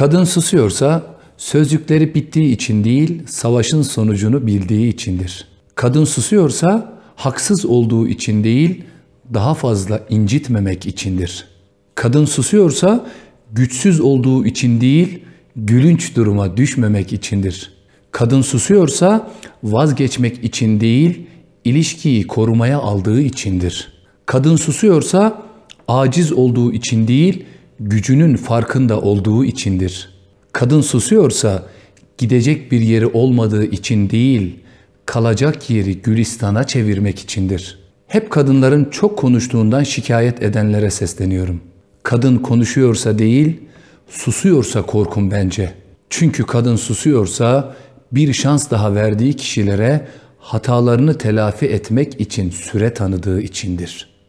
Kadın susuyorsa sözcükleri bittiği için değil, savaşın sonucunu bildiği içindir. Kadın susuyorsa haksız olduğu için değil, daha fazla incitmemek içindir. Kadın susuyorsa güçsüz olduğu için değil, gülünç duruma düşmemek içindir. Kadın susuyorsa vazgeçmek için değil, ilişkiyi korumaya aldığı içindir. Kadın susuyorsa aciz olduğu için değil, gücünün farkında olduğu içindir. Kadın susuyorsa gidecek bir yeri olmadığı için değil, kalacak yeri Gülistan'a çevirmek içindir. Hep kadınların çok konuştuğundan şikayet edenlere sesleniyorum. Kadın konuşuyorsa değil, susuyorsa korkun bence. Çünkü kadın susuyorsa bir şans daha verdiği kişilere hatalarını telafi etmek için süre tanıdığı içindir.''